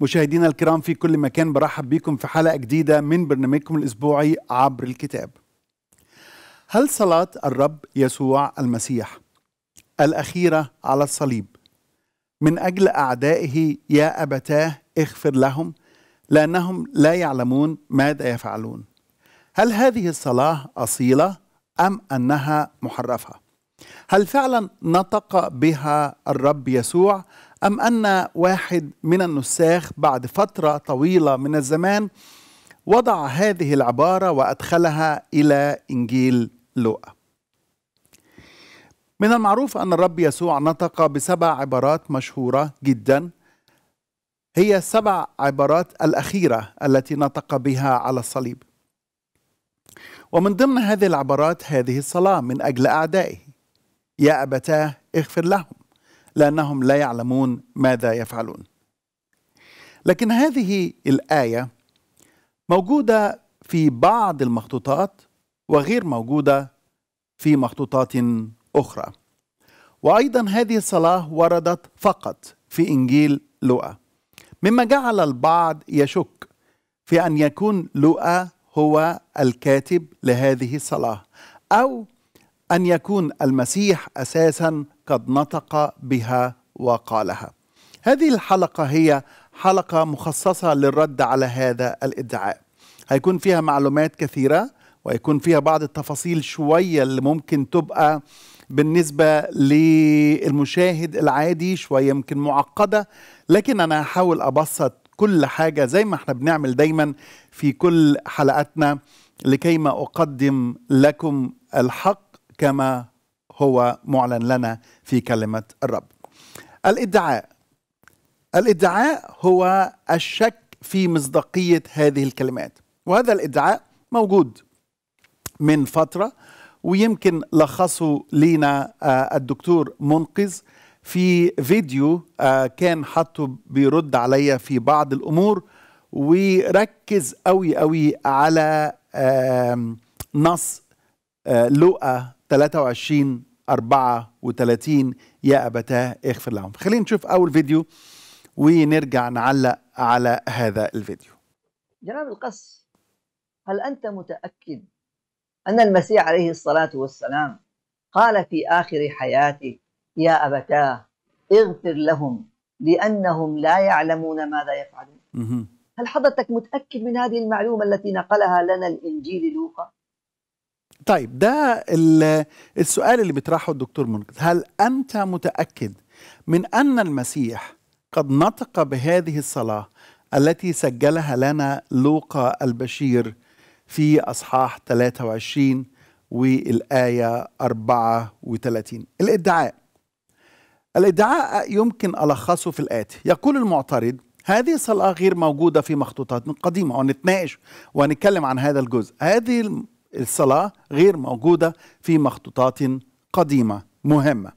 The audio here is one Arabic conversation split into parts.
مشاهدينا الكرام في كل مكان برحب بكم في حلقة جديدة من برنامجكم الأسبوعي عبر الكتاب هل صلاة الرب يسوع المسيح الأخيرة على الصليب من أجل أعدائه يا أبتاه اغفر لهم لأنهم لا يعلمون ماذا يفعلون هل هذه الصلاة أصيلة أم أنها محرفة؟ هل فعلا نطق بها الرب يسوع أم أن واحد من النساخ بعد فترة طويلة من الزمان وضع هذه العبارة وأدخلها إلى إنجيل لوقا من المعروف أن الرب يسوع نطق بسبع عبارات مشهورة جدا هي سبع عبارات الأخيرة التي نطق بها على الصليب ومن ضمن هذه العبارات هذه الصلاة من أجل أعدائه يا أبتاه اغفر لهم لأنهم لا يعلمون ماذا يفعلون لكن هذه الآية موجودة في بعض المخطوطات وغير موجودة في مخطوطات أخرى وأيضا هذه الصلاة وردت فقط في إنجيل لوقا مما جعل البعض يشك في أن يكون لوقا هو الكاتب لهذه الصلاة أو ان يكون المسيح اساسا قد نطق بها وقالها. هذه الحلقه هي حلقه مخصصه للرد على هذا الادعاء. هيكون فيها معلومات كثيره ويكون فيها بعض التفاصيل شويه اللي ممكن تبقى بالنسبه للمشاهد العادي شويه يمكن معقده لكن انا هحاول ابسط كل حاجه زي ما احنا بنعمل دايما في كل حلقاتنا لكي ما اقدم لكم الحق كما هو معلن لنا في كلمه الرب. الادعاء الادعاء هو الشك في مصداقيه هذه الكلمات وهذا الادعاء موجود من فتره ويمكن لخصه لينا آه، الدكتور منقذ في فيديو آه، كان حطه بيرد عليا في بعض الامور وركز قوي قوي على نص آه، لؤى 23 34 يا أبتاه اغفر لهم خلينا نشوف أول فيديو ونرجع نعلق على هذا الفيديو جناب القس هل أنت متأكد أن المسيح عليه الصلاة والسلام قال في آخر حياته يا أبتاه اغفر لهم لأنهم لا يعلمون ماذا يفعلون هل حضرتك متأكد من هذه المعلومة التي نقلها لنا الإنجيل لوقا طيب ده السؤال اللي بيطرحه الدكتور منقذ هل أنت متأكد من أن المسيح قد نطق بهذه الصلاة التي سجلها لنا لوقا البشير في أصحاح 23 والآية 34 الإدعاء الإدعاء يمكن ألخصه في الآتي يقول المعترض هذه الصلاة غير موجودة في مخطوطات قديمة ونتناقش ونتكلم عن هذا الجزء هذه الصلاة غير موجودة في مخطوطات قديمة مهمة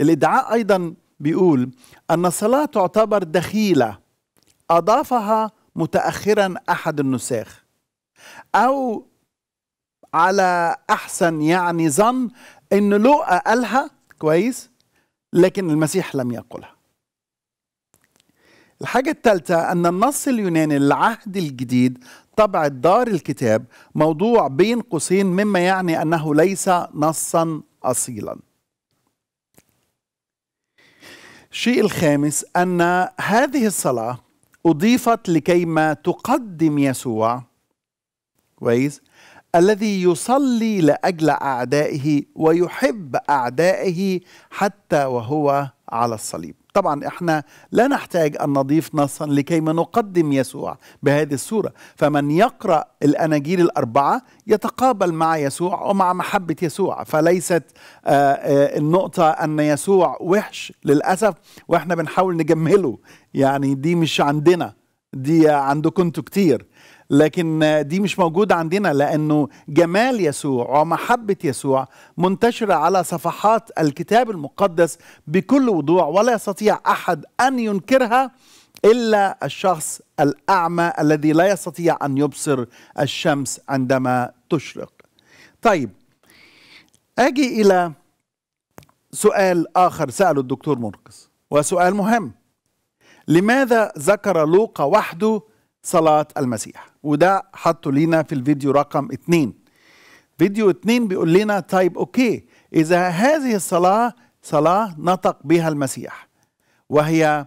الادعاء أيضا بيقول أن الصلاة تعتبر دخيلة أضافها متأخرا أحد النساخ أو على أحسن يعني ظن أن لوقا قالها كويس لكن المسيح لم يقلها الحاجة الثالثة أن النص اليوناني العهد الجديد طبعة دار الكتاب موضوع بين قوسين مما يعني أنه ليس نصا أصيلا الشيء الخامس أن هذه الصلاة أضيفت لكيما تقدم يسوع كويس الذي يصلي لاجل اعدائه ويحب اعدائه حتى وهو على الصليب طبعا احنا لا نحتاج ان نضيف نصا لكيما نقدم يسوع بهذه الصوره فمن يقرا الاناجيل الاربعه يتقابل مع يسوع ومع محبه يسوع فليست آه، آه، النقطه ان يسوع وحش للاسف واحنا بنحاول نجمله يعني دي مش عندنا دي عندكم انتوا كتير لكن دي مش موجودة عندنا لأنه جمال يسوع ومحبة يسوع منتشرة على صفحات الكتاب المقدس بكل وضوح ولا يستطيع أحد أن ينكرها إلا الشخص الأعمى الذي لا يستطيع أن يبصر الشمس عندما تشرق طيب أجي إلى سؤال آخر سأله الدكتور مرقس وسؤال مهم لماذا ذكر لوقا وحده صلاة المسيح وده حطه لينا في الفيديو رقم اتنين فيديو اتنين بيقول لنا طيب اوكي اذا هذه الصلاة صلاة نطق بها المسيح وهي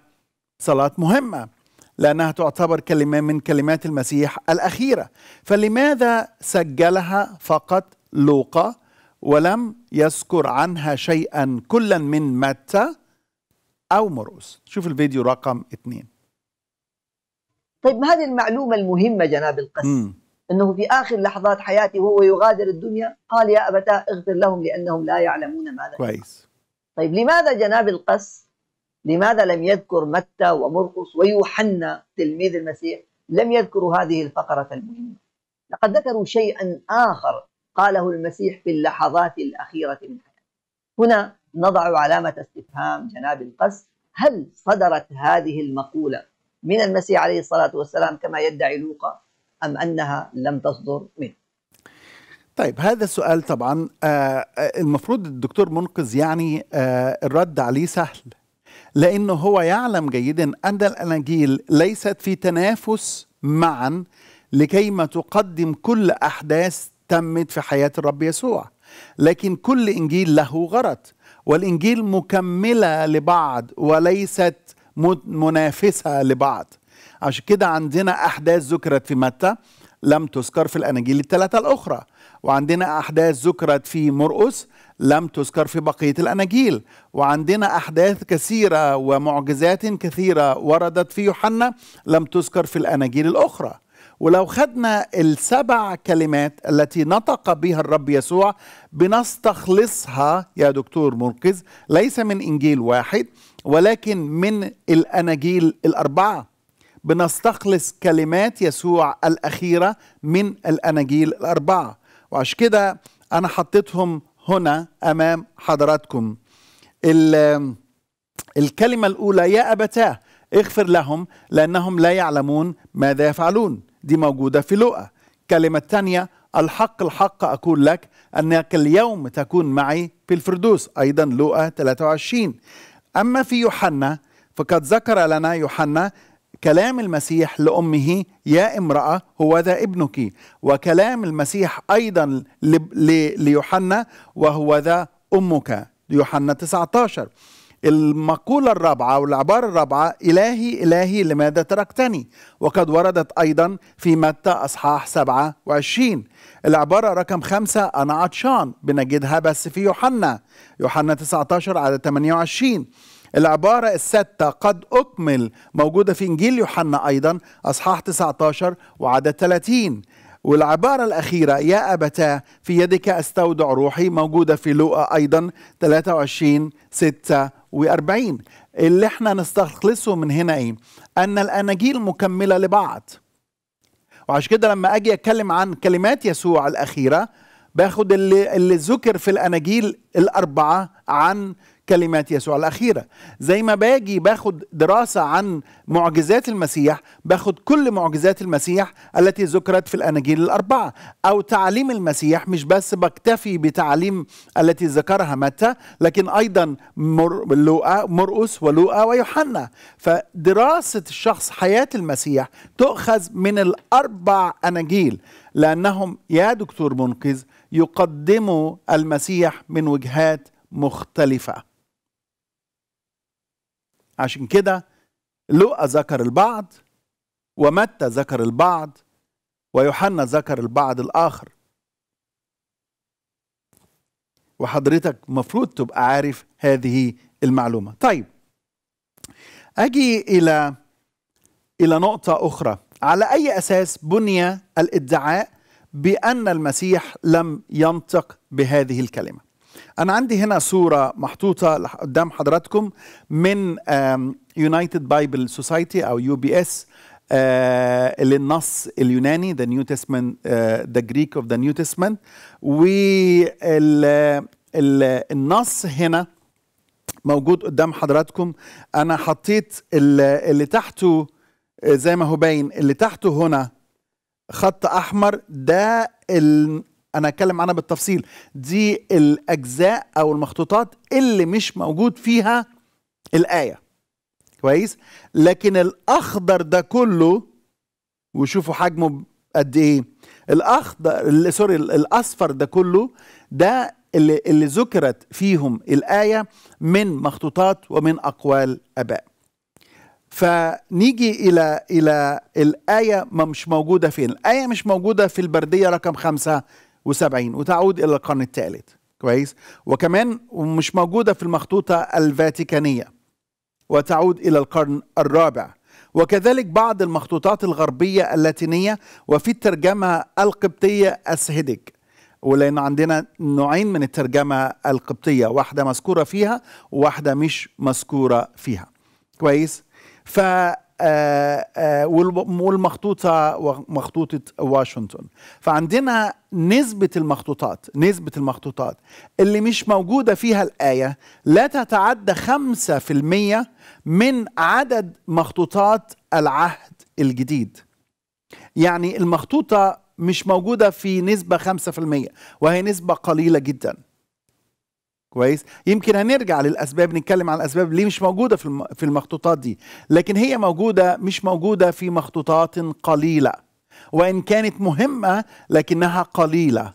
صلاة مهمة لأنها تعتبر كلمة من كلمات المسيح الأخيرة فلماذا سجلها فقط لوقا ولم يذكر عنها شيئا كلا من متى أو مرقس شوف الفيديو رقم اتنين طيب ما هذه المعلومة المهمة جناب القس أنه في آخر لحظات حياته وهو يغادر الدنيا قال يا أبتاه اغفر لهم لأنهم لا يعلمون ماذا كويس طيب لماذا جناب القس لماذا لم يذكر متى ومرقس ويوحنا تلميذ المسيح لم يذكروا هذه الفقرة المهمة لقد ذكروا شيئا آخر قاله المسيح في اللحظات الأخيرة من حياته هنا نضع علامة استفهام جناب القس هل صدرت هذه المقولة من المسيح عليه الصلاة والسلام كما يدعي لوقا أم أنها لم تصدر منه طيب هذا السؤال طبعا آه،, آه المفروض الدكتور منقذ يعني آه الرد عليه سهل لأنه هو يعلم جيدا أن الأناجيل ليست في تنافس معا لكيما تقدم كل أحداث تمت في حياة الرب يسوع لكن كل إنجيل له غرض والإنجيل مكملة لبعض وليست منافسة لبعض عشان كده عندنا أحداث ذكرت في متى لم تذكر في الأناجيل الثلاثة الأخرى وعندنا أحداث ذكرت في مرقس لم تذكر في بقية الأناجيل وعندنا أحداث كثيرة ومعجزات كثيرة وردت في يوحنا لم تذكر في الأناجيل الأخرى ولو خدنا السبع كلمات التي نطق بها الرب يسوع بنستخلصها يا دكتور منقذ ليس من انجيل واحد ولكن من الاناجيل الاربعه بنستخلص كلمات يسوع الاخيره من الاناجيل الاربعه وعش كده انا حطيتهم هنا امام حضراتكم الكلمه الاولى يا ابتاه اغفر لهم لانهم لا يعلمون ماذا يفعلون دي موجودة في لوقا كلمة تانية الحق الحق أقول لك أنك اليوم تكون معي في الفردوس أيضا لوقا 23 أما في يوحنا فقد ذكر لنا يوحنا كلام المسيح لأمه يا امرأة هو ذا ابنك وكلام المسيح أيضا ليوحنا وهو ذا أمك يوحنا 19 المقولة الرابعة والعبارة الرابعة إلهي إلهي لماذا تركتني وقد وردت أيضا في متى أصحاح 27 العبارة رقم خمسة أنا عطشان بنجدها بس في يوحنا يوحنا 19 على 28 العبارة الستة قد أكمل موجودة في إنجيل يوحنا أيضا أصحاح 19 وعدد 30 والعبارة الأخيرة يا أبتاه في يدك أستودع روحي موجودة في لوقا أيضا 23 6 وأربعين اللي احنا نستخلصه من هنا ايه أن الأناجيل مكملة لبعض وعشان كده لما أجي أتكلم عن كلمات يسوع الأخيرة باخد اللي, اللي ذكر في الأناجيل الأربعة عن كلمات يسوع الأخيرة زي ما باجي باخد دراسة عن معجزات المسيح باخد كل معجزات المسيح التي ذكرت في الأناجيل الأربعة أو تعليم المسيح مش بس بكتفي بتعليم التي ذكرها متى لكن أيضا لوقا مرقس ولوقا ويوحنا فدراسة الشخص حياة المسيح تؤخذ من الأربع أناجيل لأنهم يا دكتور منقذ يقدموا المسيح من وجهات مختلفه عشان كده لوقا ذكر البعض ومتى ذكر البعض ويوحنا ذكر البعض الآخر وحضرتك مفروض تبقى عارف هذه المعلومة طيب أجي إلى إلى نقطة أخرى على أي أساس بني الادعاء بأن المسيح لم ينطق بهذه الكلمة انا عندي هنا صوره محطوطه قدام حضراتكم من يونايتد بايبل سوسايتي او يو بي اس اللي النص اليوناني ذا نيو تيستمنت ذا جريك اوف ذا نيو تيستمنت والنص هنا موجود قدام حضراتكم انا حطيت اللي تحته آه، زي ما هو باين اللي تحته هنا خط احمر ده انا اتكلم عنها بالتفصيل دي الاجزاء او المخطوطات اللي مش موجود فيها الايه كويس لكن الاخضر ده كله وشوفوا حجمه قد ايه الاخضر سوري الاصفر ده كله ده اللي, اللي ذكرت فيهم الايه من مخطوطات ومن اقوال اباء فنيجي الى الى الايه مش موجوده فين الايه مش موجوده في البرديه رقم خمسة وسبعين وتعود إلى القرن الثالث كويس وكمان مش موجودة في المخطوطة الفاتيكانية وتعود إلى القرن الرابع وكذلك بعض المخطوطات الغربية اللاتينية وفي الترجمة القبطية السهيدك ولأن عندنا نوعين من الترجمة القبطية واحدة مذكورة فيها وواحدة مش مذكورة فيها كويس ف آه، آه، والمخطوطه مخطوطه واشنطن فعندنا نسبه المخطوطات نسبه المخطوطات اللي مش موجوده فيها الايه لا تتعدى 5% من عدد مخطوطات العهد الجديد يعني المخطوطه مش موجوده في نسبه 5% وهي نسبه قليله جدا كويس يمكن هنرجع للاسباب نتكلم عن الاسباب ليه مش موجوده في في المخطوطات دي لكن هي موجوده مش موجوده في مخطوطات قليله وان كانت مهمه لكنها قليله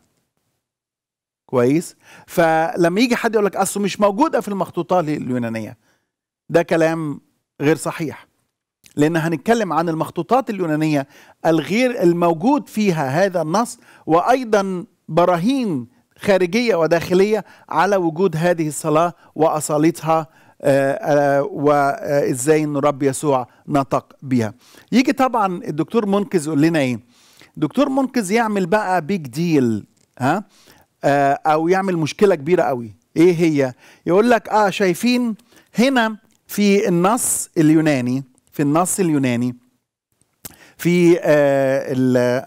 كويس فلما يجي حد يقول لك اصله مش موجوده في المخطوطات اليونانيه ده كلام غير صحيح لان هنتكلم عن المخطوطات اليونانيه الغير الموجود فيها هذا النص وايضا براهين خارجية وداخلية على وجود هذه الصلاة وأصالتها آه، آه، وإزاي أن رب يسوع نطق بيها يجي طبعا الدكتور منقذ يقول لنا إيه دكتور منقذ يعمل بقى بيج ديل ها آه، أو يعمل مشكلة كبيرة قوي إيه هي يقول لك آه شايفين هنا في النص اليوناني في النص اليوناني في آه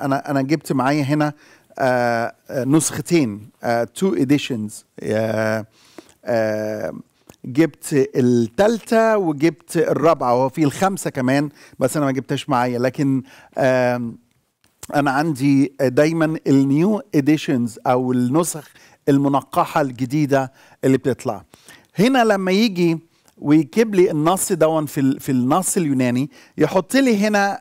انا انا جبت معايا هنا آه، آه، نسختين تو آه، اديشنز جبت الثالثه وجبت الرابعه وهو في الخمسه كمان بس انا ما جبتهاش معايا لكن انا عندي دايما النيو اديشنز او النسخ المنقحه الجديده اللي بتطلع هنا لما يجي ويكتب لي النص دون في في النص اليوناني يحط لي هنا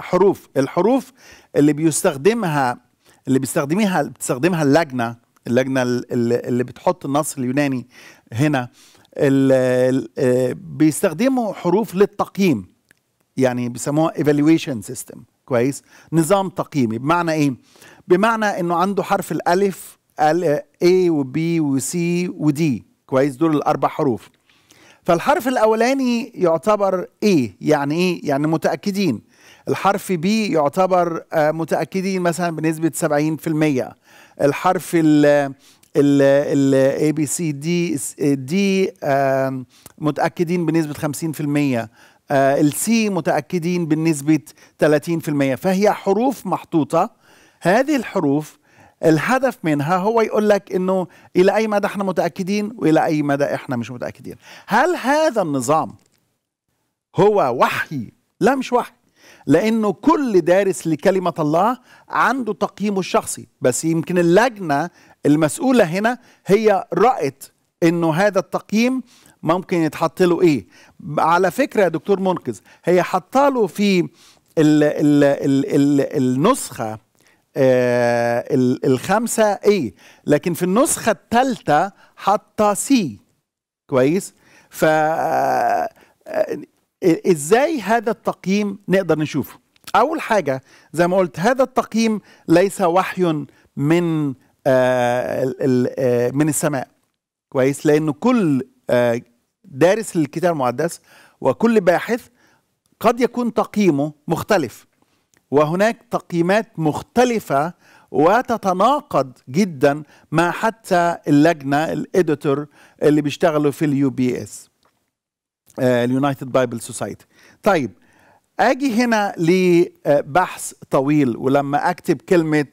حروف الحروف اللي بيستخدمها اللي بيستخدميها بتستخدمها اللجنه اللجنه اللي بتحط النص اليوناني هنا آه، بيستخدموا حروف للتقييم يعني بيسموها ايفالويشن سيستم كويس نظام تقييمي بمعنى ايه بمعنى انه عنده حرف الالف ال A وبي وسي ودي كويس دول الاربع حروف فالحرف الاولاني يعتبر ايه يعني ايه يعني متاكدين الحرف بي يعتبر آه، متاكدين مثلا بنسبه 70% الحرف ال ال ال اي بي سي دي دي متاكدين بنسبه 50% السي آه، متاكدين بنسبه 30% فهي حروف محطوطه هذه الحروف الهدف منها هو يقول لك انه الى اي مدى احنا متاكدين والى اي مدى احنا مش متاكدين هل هذا النظام هو وحي لا مش وحي لانه كل دارس لكلمه الله عنده تقييمه الشخصي بس يمكن اللجنه المسؤوله هنا هي رأت انه هذا التقييم ممكن يتحط له ايه على فكره يا دكتور منقذ هي حاطه له في الـ الـ الـ الـ النسخه آه الخمسه ايه لكن في النسخه الثالثه حاطه سي كويس ف آه، آه، ازاي هذا التقييم نقدر نشوفه اول حاجه زي ما قلت هذا التقييم ليس وحي من آه، آه، من السماء كويس لان كل آه، دارس للكتاب المقدس وكل باحث قد يكون تقييمه مختلف وهناك تقييمات مختلفه وتتناقض جدا مع حتى اللجنه الاديتور اللي بيشتغلوا في اليو بي اس آه، اليونايتد بايبل سوسايتي طيب اجي هنا لبحث طويل ولما اكتب كلمه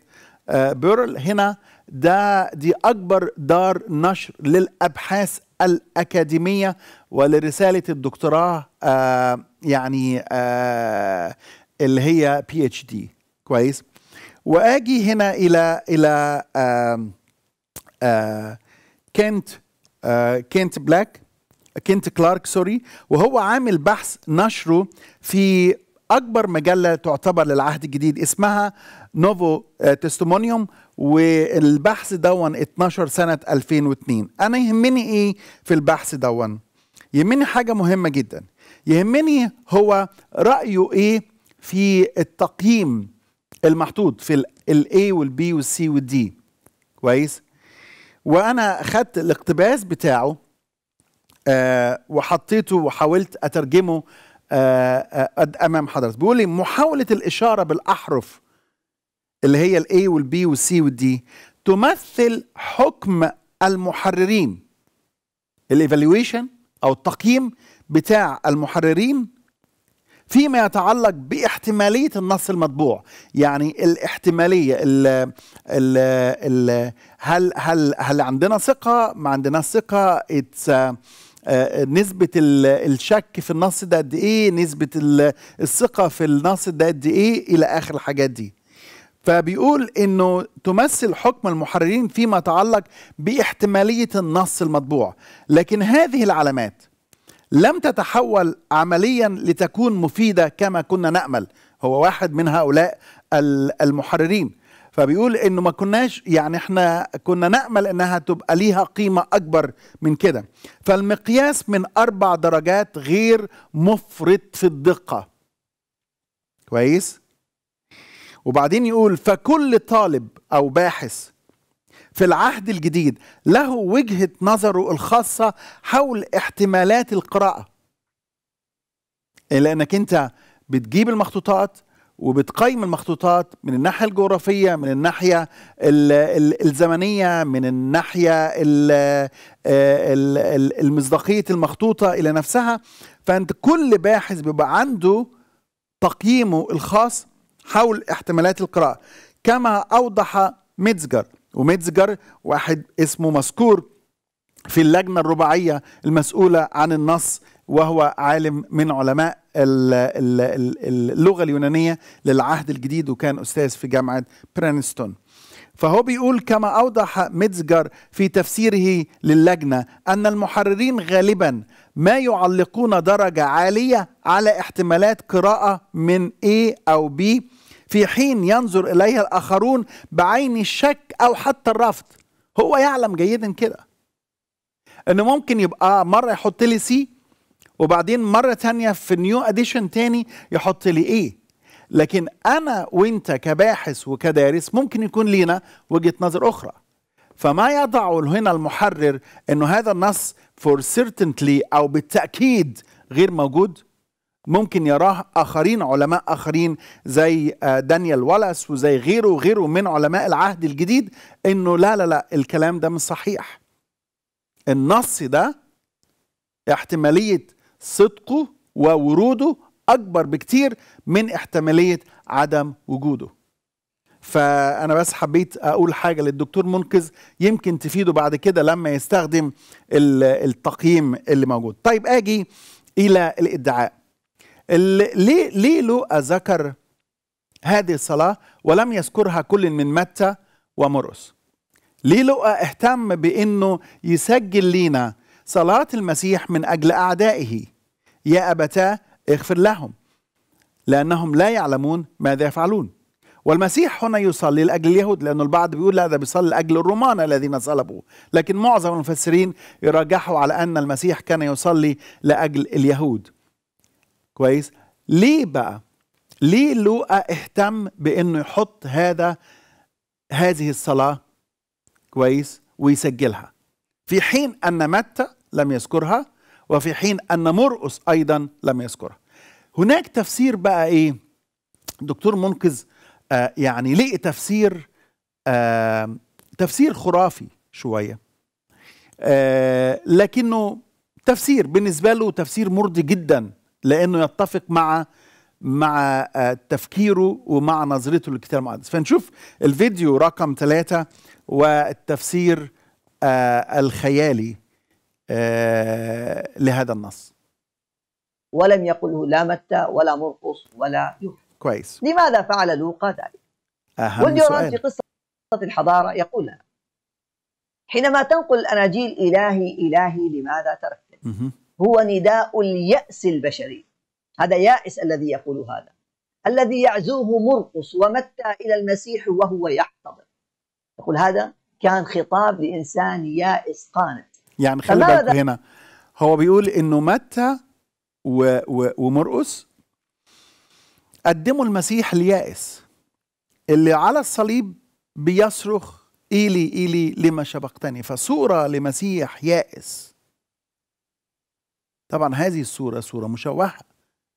آه، بيرل هنا ده دي اكبر دار نشر للابحاث الاكاديميه ولرساله الدكتوراه آه يعني آه اللي هي بي اتش دي كويس واجي هنا الى الى آه آه كنت آه كنت بلاك كنت كلارك سوري وهو عامل بحث نشره في اكبر مجله تعتبر للعهد الجديد اسمها نوفو آه، تستمونيوم والبحث دون 12 سنه 2002 انا يهمني ايه في البحث دون يهمني حاجه مهمه جدا يهمني هو رايه ايه في التقييم المحطوط في الاي والبي والسي والدي كويس وانا اخذت الاقتباس بتاعه آه، وحطيته وحاولت اترجمه آه، آه، امام حضرتك بيقول لي محاوله الاشاره بالاحرف اللي هي الاي والبي والسي والدي تمثل حكم المحررين الايفالويشن او التقييم بتاع المحررين فيما يتعلق باحتمالية النص المطبوع يعني الاحتمالية الـ ال ال هل هل هل عندنا ثقة ما عندناش ثقة اتس آه، نسبه الشك في النص ده قد ايه نسبه الثقه في النص ده قد ايه الى اخر الحاجات دي فبيقول انه تمثل حكم المحررين فيما يتعلق باحتماليه النص المطبوع لكن هذه العلامات لم تتحول عمليا لتكون مفيده كما كنا نامل هو واحد من هؤلاء المحررين فبيقول انه ما كناش يعني احنا كنا نامل انها تبقى ليها قيمه اكبر من كده فالمقياس من اربع درجات غير مفرط في الدقه كويس وبعدين يقول فكل طالب او باحث في العهد الجديد له وجهه نظره الخاصه حول احتمالات القراءه لانك انت بتجيب المخطوطات وبتقيم المخطوطات من الناحية الجغرافية من الناحية الزمنية من الناحية آه، المصداقية المخطوطة إلى نفسها فأنت كل باحث بيبقى عنده تقييمه الخاص حول احتمالات القراءة كما أوضح ميتزجر وميتزجر واحد اسمه مذكور في اللجنة الرباعية المسؤولة عن النص وهو عالم من علماء اللغه اليونانيه للعهد الجديد وكان استاذ في جامعه برينستون فهو بيقول كما اوضح ميتزجر في تفسيره للجنه ان المحررين غالبا ما يعلقون درجه عاليه على احتمالات قراءه من A او B في حين ينظر اليها الاخرون بعين الشك او حتى الرفض هو يعلم جيدا كده انه ممكن يبقى مره يحط لي سي وبعدين مرة تانية في نيو اديشن تاني يحط لي ايه لكن انا وانت كباحث وكدارس ممكن يكون لينا وجهة نظر اخرى فما يضع هنا المحرر انه هذا النص فور سيرتنتلي او بالتأكيد غير موجود ممكن يراه اخرين علماء اخرين زي آه، دانيال ولس وزي غيره وغيره من علماء العهد الجديد انه لا لا لا الكلام ده مش صحيح النص ده احتماليه صدقه ووروده اكبر بكتير من احتماليه عدم وجوده فانا بس حبيت اقول حاجه للدكتور منقذ يمكن تفيده بعد كده لما يستخدم التقييم اللي موجود طيب اجي الى الادعاء ليه ليه لوقا ذكر هذه الصلاه ولم يذكرها كل من متى ومرقس ليه لوقا اهتم بانه يسجل لينا صلاة المسيح من أجل أعدائه يا أبتاه اغفر لهم لأنهم لا يعلمون ماذا يفعلون والمسيح هنا يصلي لاجل اليهود لانه البعض بيقول لا ده بيصلي لاجل الرومان الذين صلبوا لكن معظم المفسرين يراجحوا على ان المسيح كان يصلي لاجل اليهود كويس ليه بقى ليه لوقا اهتم بانه يحط هذا هذه الصلاه كويس ويسجلها في حين ان متى لم يذكرها وفي حين أن مرقس أيضا لم يذكرها هناك تفسير بقى إيه دكتور منقذ آه يعني لقي تفسير آه تفسير خرافي شوية آه لكنه تفسير بالنسبة له تفسير مرضي جدا لأنه يتفق مع مع آه، تفكيره ومع نظرته للكتاب المقدس فنشوف الفيديو رقم ثلاثة والتفسير آه، الخيالي آه، لهذا النص ولم يقله لا متى ولا مرقص ولا يوحنا كويس لماذا فعل لوقا ذلك؟ أهم واليوران في قصة الحضارة يقول لنا حينما تنقل الأناجيل إلهي إلهي لماذا تركتني؟ هو نداء اليأس البشري هذا يائس الذي يقول هذا الذي يعزوه مرقص ومتى إلى المسيح وهو يحتضر يقول هذا كان خطاب لإنسان يائس قانت يعني خلي بالك هنا هو بيقول انه متى و... و... ومرقس قدموا المسيح اليائس اللي على الصليب بيصرخ إيلي إيلي لما شبقتني فصورة لمسيح يائس طبعا هذه الصورة صورة مشوهة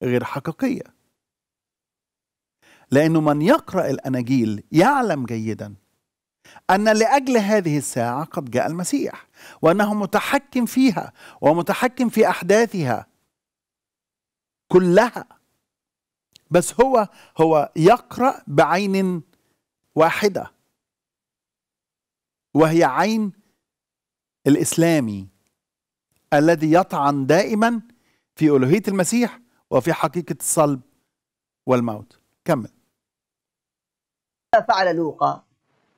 غير حقيقية لأنه من يقرأ الأناجيل يعلم جيدا أن لأجل هذه الساعة قد جاء المسيح وأنه متحكم فيها ومتحكم في أحداثها كلها بس هو هو يقرأ بعين واحدة وهي عين الإسلامي الذي يطعن دائما في ألوهية المسيح وفي حقيقة الصلب والموت كمل فعل لوقا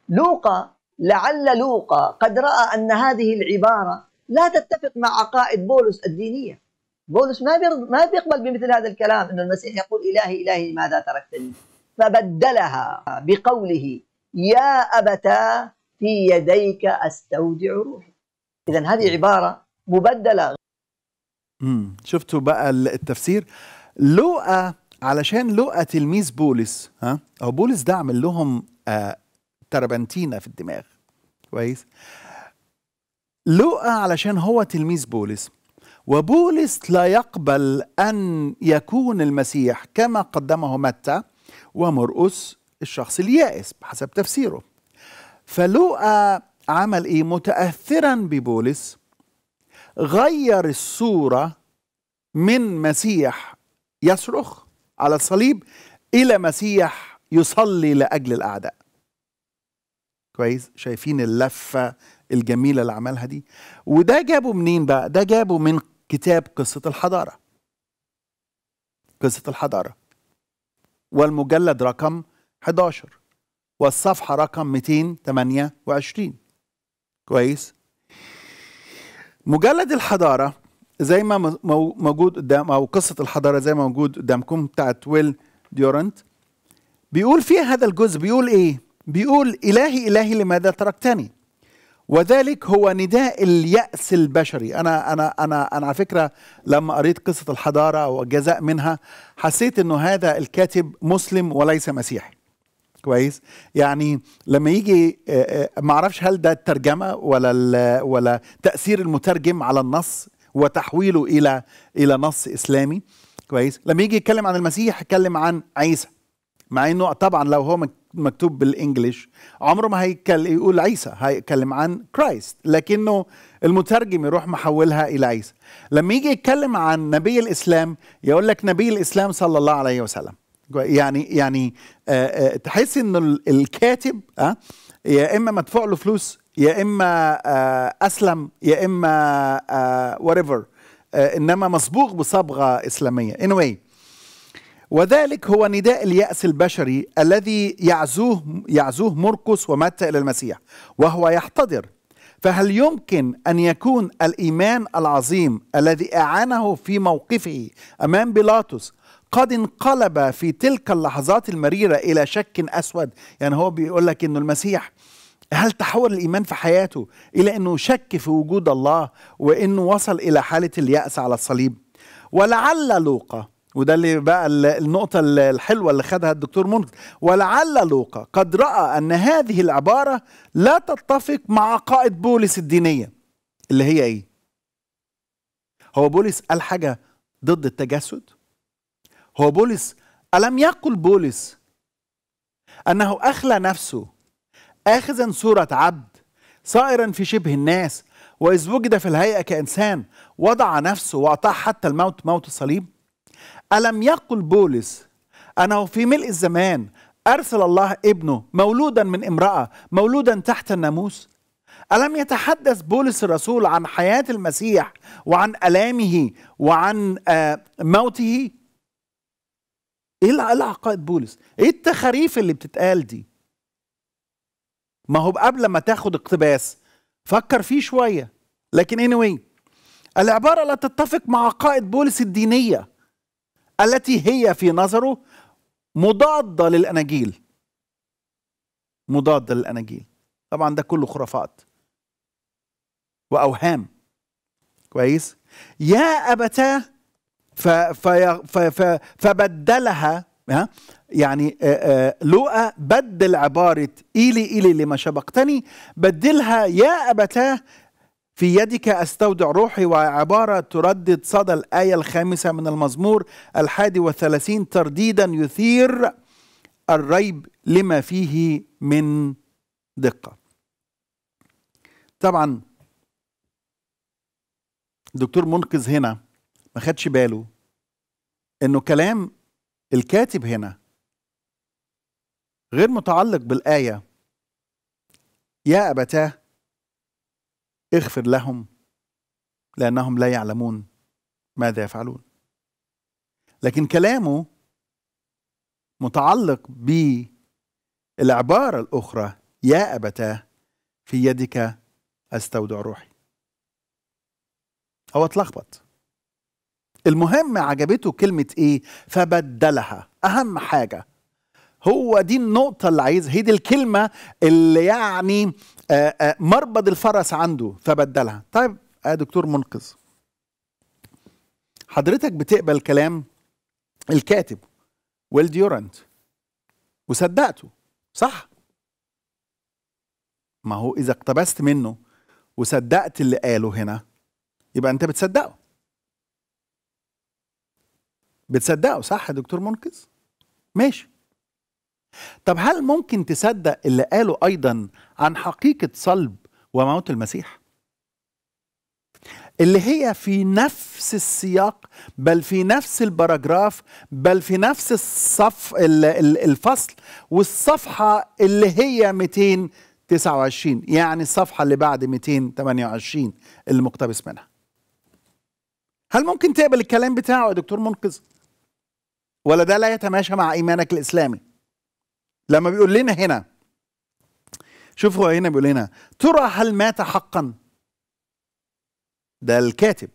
لوقا لعل لوقا قد رأى أن هذه العبارة لا تتفق مع عقائد بولس الدينية بولس ما ما بيقبل بمثل هذا الكلام أن المسيح يقول إلهي إلهي لماذا تركتني فبدلها بقوله يا أبتا في يديك أستودع روحي إذا هذه عبارة مبدلة امم شفتوا بقى التفسير لوقا علشان لوقا تلميذ بولس ها او بولس ده عمل لهم آه تربنتينه في الدماغ كويس لوقا علشان هو تلميذ بولس وبولس لا يقبل ان يكون المسيح كما قدمه متى ومرقس الشخص اليائس بحسب تفسيره فلوقا عمل ايه متاثرا ببولس غير الصوره من مسيح يصرخ على الصليب الى مسيح يصلي لاجل الاعداء كويس شايفين اللفه الجميله اللي عملها دي وده جابه منين بقى ده جابه من كتاب قصه الحضاره قصه الحضاره والمجلد رقم 11 والصفحه رقم 228 كويس مجلد الحضاره زي ما موجود قدام او قصه الحضاره زي ما موجود قدامكم بتاعت ويل ديورنت بيقول فيها هذا الجزء بيقول ايه بيقول إلهي إلهي لماذا تركتني وذلك هو نداء اليأس البشري أنا أنا أنا أنا على فكرة لما قريت قصة الحضارة وجزاء منها حسيت إنه هذا الكاتب مسلم وليس مسيحي كويس يعني لما يجي ما اعرفش هل ده الترجمه ولا ولا تاثير المترجم على النص وتحويله الى الى نص اسلامي كويس لما يجي يتكلم عن المسيح يتكلم عن عيسى مع انه طبعا لو هو مكتوب بالانجلش عمره ما هيكلم يقول عيسى هيتكلم عن كرايست لكنه المترجم يروح محولها الى عيسى لما يجي يتكلم عن نبي الاسلام يقول لك نبي الاسلام صلى الله عليه وسلم يعني يعني آه، آه، تحس انه الكاتب آه، يا اما مدفوع له فلوس يا اما اسلم يا اما وريفر انما مصبوغ بصبغه اسلاميه anyway وذلك هو نداء اليأس البشري الذي يعزوه يعزوه مرقس ومتى إلى المسيح وهو يحتضر فهل يمكن أن يكون الإيمان العظيم الذي أعانه في موقفه أمام بيلاطس قد انقلب في تلك اللحظات المريرة إلى شك أسود يعني هو بيقول لك أنه المسيح هل تحول الإيمان في حياته إلى أنه شك في وجود الله وأنه وصل إلى حالة اليأس على الصليب ولعل لوقا وده اللي بقى النقطة الحلوة اللي خدها الدكتور منقذ ولعل لوقا قد رأى أن هذه العبارة لا تتفق مع عقائد بولس الدينية اللي هي إيه؟ هو بولس قال حاجة ضد التجسد؟ هو بولس ألم يقل بولس أنه أخلى نفسه آخذا صورة عبد صائرا في شبه الناس وإذ وجد في الهيئة كإنسان وضع نفسه وأطاع حتى الموت موت الصليب ألم يقل بولس أنا في ملء الزمان أرسل الله ابنه مولودا من امرأة مولودا تحت الناموس ألم يتحدث بولس الرسول عن حياة المسيح وعن ألامه وعن آه، موته إيه, إيه العقائد بولس إيه التخاريف اللي بتتقال دي ما هو قبل ما تاخد اقتباس فكر فيه شوية لكن anyway العبارة لا تتفق مع عقائد بولس الدينية التي هي في نظره مضادة للأناجيل مضادة للأناجيل طبعا ده كله خرافات وأوهام كويس يا أبتاه فبدلها يعني لوقا بدل عبارة إيلي إيلي لما شبقتني بدلها يا أبتاه في يدك استودع روحي وعباره تردد صدى الايه الخامسه من المزمور الحادي والثلاثين ترديدا يثير الريب لما فيه من دقه. طبعا الدكتور منقذ هنا ما خدش باله انه كلام الكاتب هنا غير متعلق بالايه يا ابتاه اغفر لهم لأنهم لا يعلمون ماذا يفعلون لكن كلامه متعلق بالعبارة الأخرى يا أبتاه في يدك أستودع روحي هو اتلخبط المهم عجبته كلمة إيه فبدلها أهم حاجة هو دي النقطة اللي عايزها هي دي الكلمة اللي يعني مربض الفرس عنده فبدلها طيب يا دكتور منقذ حضرتك بتقبل كلام الكاتب ويل وصدقته صح ما هو اذا اقتبست منه وصدقت اللي قاله هنا يبقى انت بتصدقه بتصدقه صح يا دكتور منقذ ماشي طب هل ممكن تصدق اللي قاله أيضا عن حقيقة صلب وموت المسيح؟ اللي هي في نفس السياق بل في نفس البراجراف بل في نفس الصف الفصل والصفحة اللي هي 229 يعني الصفحة اللي بعد 228 اللي مقتبس منها هل ممكن تقبل الكلام بتاعه يا دكتور منقذ ولا ده لا يتماشى مع إيمانك الإسلامي لما بيقول لنا هنا شوفوا هنا بيقول لنا ترى هل مات حقا ده الكاتب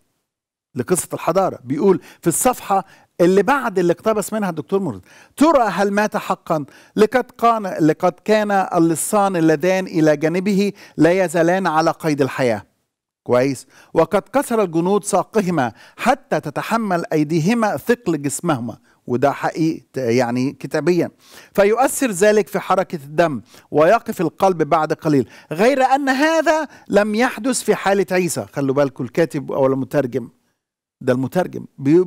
لقصة الحضارة بيقول في الصفحة اللي بعد اللي اقتبس منها الدكتور مرد ترى هل مات حقا لقد كان لقد كان اللصان اللذان إلى جانبه لا يزالان على قيد الحياة كويس وقد كسر الجنود ساقهما حتى تتحمل أيديهما ثقل جسمهما وده حقيقي يعني كتابيا فيؤثر ذلك في حركة الدم ويقف القلب بعد قليل غير أن هذا لم يحدث في حالة عيسى خلوا بالكم الكاتب أو المترجم ده المترجم بي...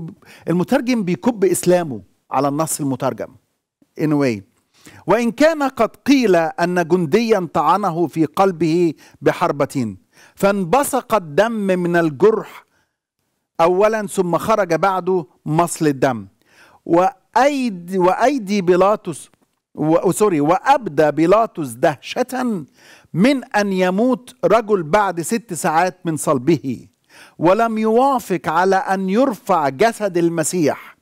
المترجم بيكب إسلامه على النص المترجم anyway وإن كان قد قيل أن جنديا طعنه في قلبه بحربة فانبثق الدم من الجرح أولا ثم خرج بعده مصل الدم وأيدي, وأيدي بيلاطس سوري وأبدى بيلاطس دهشة من أن يموت رجل بعد ست ساعات من صلبه ولم يوافق على أن يرفع جسد المسيح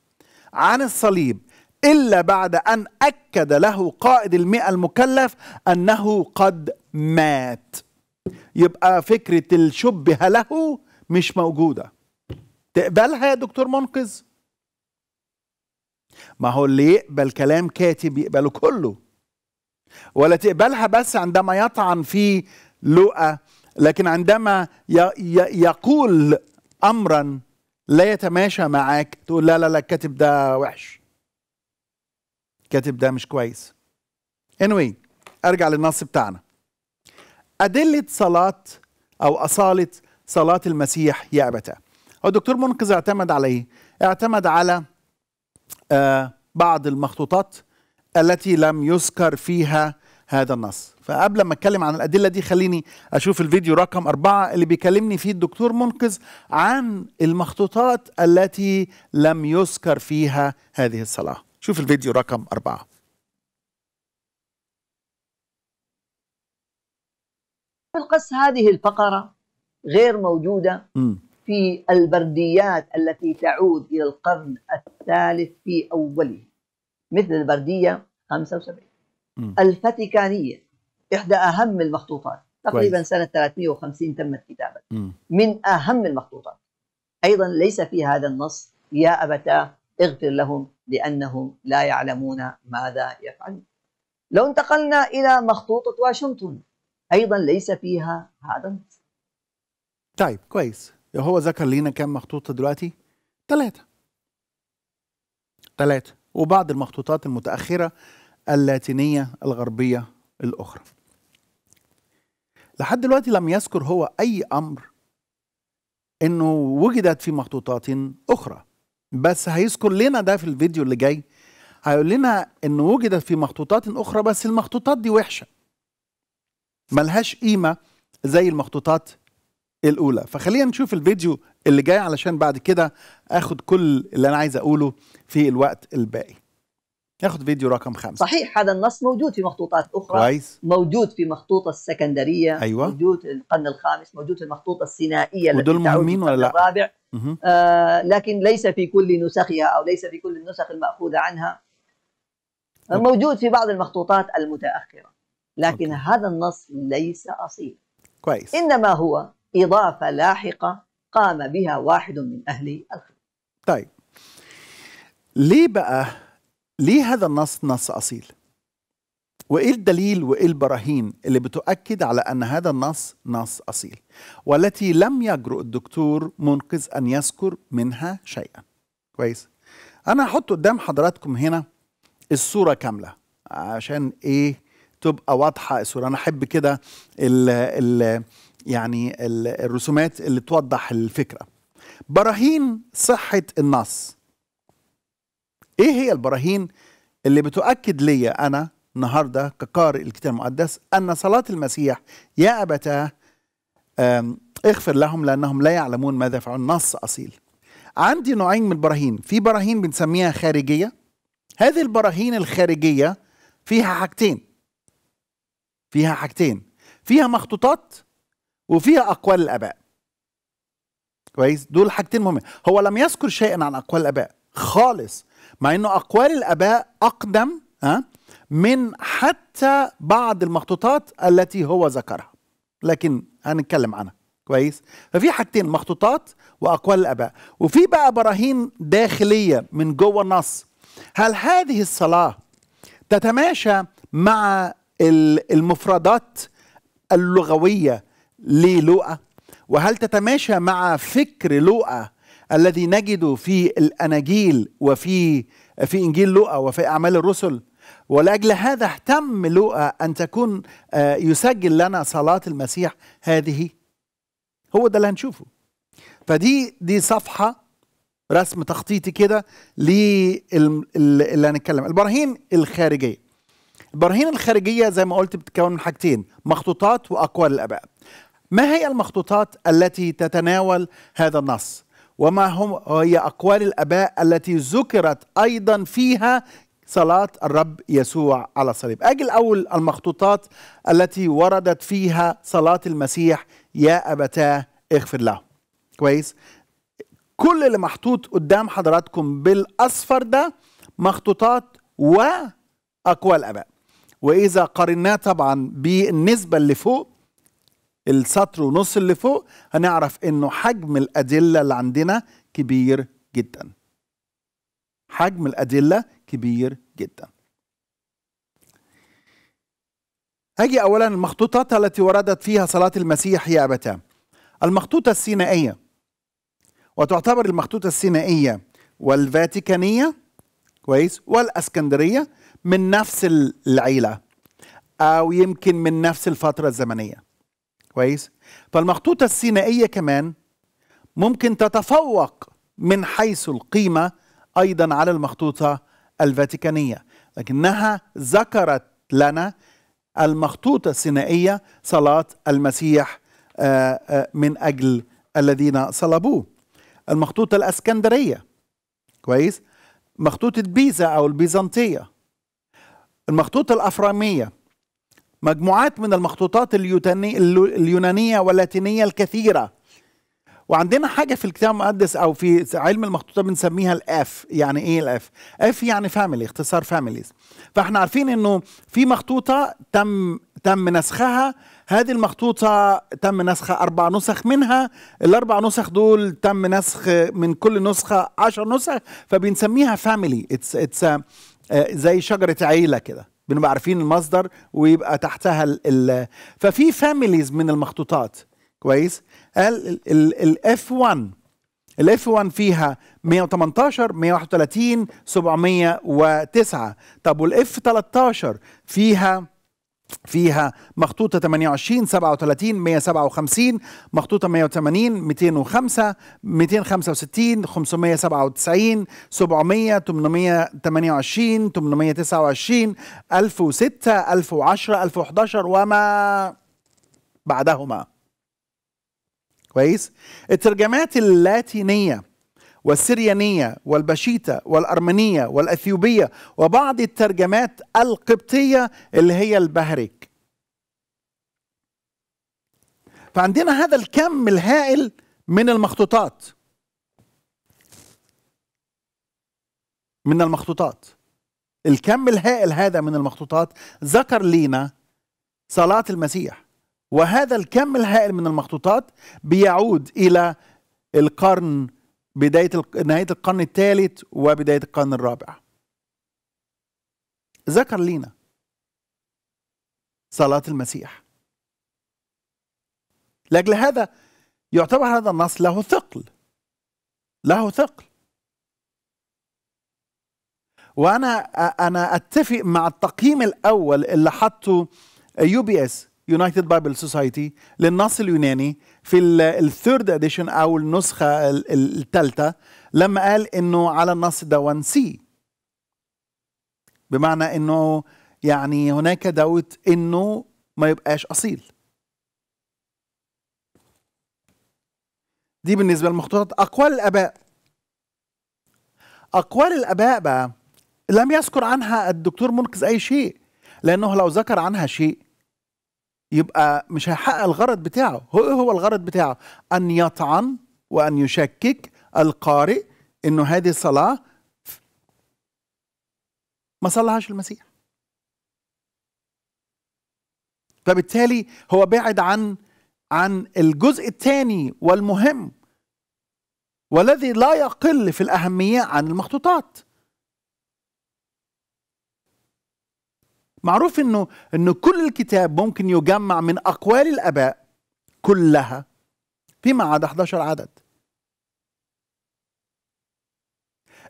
عن الصليب إلا بعد أن أكد له قائد المئة المكلف أنه قد مات يبقى فكرة الشبه له مش موجودة تقبلها يا دكتور منقذ؟ ما هو اللي يقبل كلام كاتب يقبله كله ولا تقبلها بس عندما يطعن في لؤى لكن عندما يقول امرا لا يتماشى معاك تقول لا لا لا الكاتب ده وحش الكاتب ده مش كويس anyway ارجع للنص بتاعنا أدلة صلاة أو أصالة صلاة المسيح يا أبتاه هو الدكتور منقذ اعتمد على إيه؟ اعتمد على بعض المخطوطات التي لم يذكر فيها هذا النص فقبل ما اتكلم عن الادله دي خليني اشوف الفيديو رقم أربعة اللي بيكلمني فيه الدكتور منقذ عن المخطوطات التي لم يذكر فيها هذه الصلاه شوف الفيديو رقم أربعة القس هذه الفقره غير موجوده م. في البرديات التي تعود إلى القرن الثالث في أوله مثل البردية 75 الفاتيكانية إحدى أهم المخطوطات تقريبا كويس. سنة 350 تمت كتابة م. من أهم المخطوطات أيضا ليس في هذا النص يا أبتاه اغفر لهم لأنهم لا يعلمون ماذا يفعلون لو انتقلنا إلى مخطوطة واشنطن أيضا ليس فيها هذا النص طيب كويس هو ذكر لينا كام مخطوطة دلوقتي؟ ثلاثة ثلاثة وبعض المخطوطات المتأخرة اللاتينية الغربية الأخرى لحد دلوقتي لم يذكر هو أي أمر أنه وجدت في مخطوطات أخرى بس هيذكر لنا ده في الفيديو اللي جاي هيقول لنا أنه وجدت في مخطوطات أخرى بس المخطوطات دي وحشة ملهاش قيمة زي المخطوطات الاولى فخلينا نشوف الفيديو اللي جاي علشان بعد كده اخد كل اللي انا عايز اقوله في الوقت الباقي ناخد فيديو رقم خمسة صحيح هذا النص موجود في مخطوطات أخرى كويس. موجود في مخطوطة السكندرية أيوة. موجود القرن الخامس موجود في المخطوطة السينائية ودول مهمين ولا لا؟ الرابع آه لكن ليس في كل نسخها أو ليس في كل النسخ المأخوذة عنها أوكي. موجود في بعض المخطوطات المتأخرة لكن أوكي. هذا النص ليس أصيل كويس إنما هو إضافة لاحقة قام بها واحد من أهل الخدمة طيب ليه بقى ليه هذا النص نص أصيل؟ وإيه الدليل وإيه البراهين اللي بتؤكد على أن هذا النص نص أصيل والتي لم يجرؤ الدكتور منقذ أن يذكر منها شيئا كويس أنا هحط قدام حضراتكم هنا الصورة كاملة عشان إيه تبقى واضحة الصورة أنا أحب كده ال ال يعني الرسومات اللي توضح الفكرة براهين صحة النص ايه هي البراهين اللي بتؤكد لي انا النهاردة كقارئ الكتاب المقدس ان صلاة المسيح يا ابتاه اغفر لهم لانهم لا يعلمون ماذا يفعلون نص اصيل عندي نوعين من البراهين في براهين بنسميها خارجية هذه البراهين الخارجية فيها حاجتين فيها حاجتين فيها مخطوطات وفيها أقوال الآباء كويس دول حاجتين مهمين هو لم يذكر شيئا عن أقوال الآباء خالص مع أنه أقوال الآباء أقدم ها من حتى بعض المخطوطات التي هو ذكرها لكن هنتكلم عنها كويس ففي حاجتين مخطوطات واقوال الاباء وفي بقى براهين داخليه من جوه النص هل هذه الصلاه تتماشى مع المفردات اللغويه للوقا وهل تتماشى مع فكر لوقا الذي نجده في الاناجيل وفي في انجيل لوقا وفي اعمال الرسل ولاجل هذا اهتم لوقا ان تكون آه، يسجل لنا صلاه المسيح هذه هو ده اللي هنشوفه فدي دي صفحه رسم تخطيطي كده للي هنتكلم البراهين الخارجيه البراهين الخارجيه زي ما قلت بتتكون من حاجتين مخطوطات واقوال الاباء ما هي المخطوطات التي تتناول هذا النص وما هم هي أقوال الأباء التي ذكرت أيضا فيها صلاة الرب يسوع على الصليب أجل أول المخطوطات التي وردت فيها صلاة المسيح يا أبتاه اغفر له كويس كل اللي محطوط قدام حضراتكم بالأصفر ده مخطوطات وأقوال أباء وإذا قارناه طبعا بالنسبة اللي فوق السطر ونص اللي فوق هنعرف انه حجم الادله اللي عندنا كبير جدا حجم الادله كبير جدا هاجي اولا المخطوطات التي وردت فيها صلاه المسيح يا ابتاه المخطوطه السينائيه وتعتبر المخطوطه السينائيه والفاتيكانيه كويس والاسكندريه من نفس العيله او يمكن من نفس الفتره الزمنيه كويس فالمخطوطة السينائية كمان ممكن تتفوق من حيث القيمة أيضا على المخطوطة الفاتيكانية لكنها ذكرت لنا المخطوطة السينائية صلاة المسيح آه، آه، من أجل الذين صلبوه المخطوطة الأسكندرية كويس مخطوطة بيزا أو البيزنطية المخطوطة الأفرامية مجموعات من المخطوطات اليونانية واللاتينية الكثيرة وعندنا حاجة في الكتاب المقدس أو في علم المخطوطات بنسميها الأف يعني إيه الأف؟ أف يعني فاميلي اختصار فاميليز فاحنا عارفين إنه في مخطوطة تم تم نسخها هذه المخطوطة تم نسخ أربع نسخ منها الأربع نسخ دول تم نسخ من كل نسخة عشر نسخ فبنسميها فاميلي اتس اتس زي شجرة عيلة كده بنبقى عارفين المصدر ويبقى تحتها ال ففي فاميليز من المخطوطات كويس قال الاف 1 الاف 1 فيها 118 131 709 طب والاف 13 فيها فيها مخطوطة 28 37 157 مخطوطة 180 205 265 597 700 828 829 1006 1010 1011 وما بعدهما كويس الترجمات اللاتينيه والسريانية والبشيتة والأرمنية والأثيوبية وبعض الترجمات القبطية اللي هي البهريك فعندنا هذا الكم الهائل من المخطوطات من المخطوطات الكم الهائل هذا من المخطوطات ذكر لينا صلاة المسيح وهذا الكم الهائل من المخطوطات بيعود إلى القرن بداية نهاية القرن الثالث وبداية القرن الرابع ذكر لينا صلاة المسيح لأجل هذا يعتبر هذا النص له ثقل له ثقل وانا انا اتفق مع التقييم الاول اللي حطه يو بي اس يونايتد بايبل سوسايتي للنص اليوناني في الثيرد اديشن او النسخه الثالثه لما قال انه على النص ده سي بمعنى انه يعني هناك دوت انه ما يبقاش اصيل دي بالنسبه للمخطوطات اقوال الاباء اقوال الاباء بقى لم يذكر عنها الدكتور منقذ اي شيء لانه لو ذكر عنها شيء يبقى مش هيحقق الغرض بتاعه هو إيه هو الغرض بتاعه أن يطعن وأن يشكك القارئ أنه هذه الصلاة ما صلىهاش المسيح فبالتالي هو بعد عن عن الجزء الثاني والمهم والذي لا يقل في الأهمية عن المخطوطات معروف انه انه كل الكتاب ممكن يجمع من اقوال الاباء كلها فيما عدا 11 عدد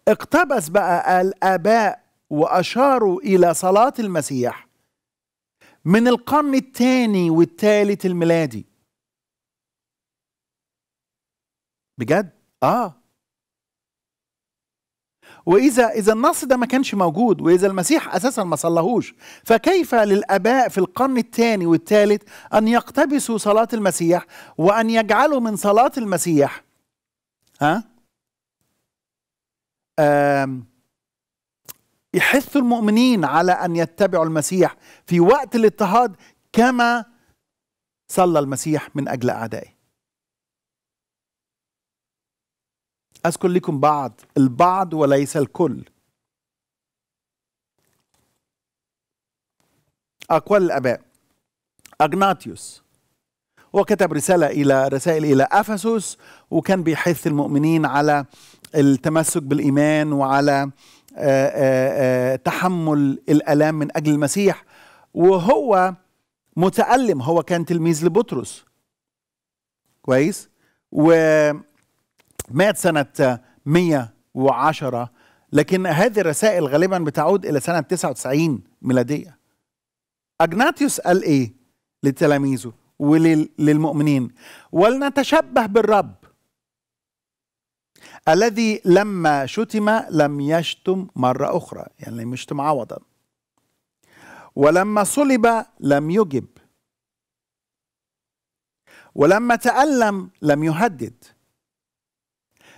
اقتبس بقى الاباء واشاروا الى صلاه المسيح من القرن الثاني والثالث الميلادي بجد اه واذا اذا النص ده ما كانش موجود واذا المسيح اساسا ما صلهوش فكيف للاباء في القرن الثاني والثالث ان يقتبسوا صلاه المسيح وان يجعلوا من صلاه المسيح ها يحث المؤمنين على ان يتبعوا المسيح في وقت الاضطهاد كما صلى المسيح من اجل اعدائه أذكر لكم بعض البعض وليس الكل أقوال الآباء أغناطيوس وكتب رسالة إلى رسائل إلى أفسس وكان بيحث المؤمنين على التمسك بالإيمان وعلى آه، آه، آه، تحمل الآلام من أجل المسيح وهو متألم هو كان تلميذ لبطرس كويس و مات سنة 110 لكن هذه الرسائل غالبا بتعود إلى سنة 99 ميلادية أجناتيوس قال إيه لتلاميذه وللمؤمنين ولنتشبه بالرب الذي لما شتم لم يشتم مرة أخرى يعني لم يشتم عوضا ولما صلب لم يجب ولما تألم لم يهدد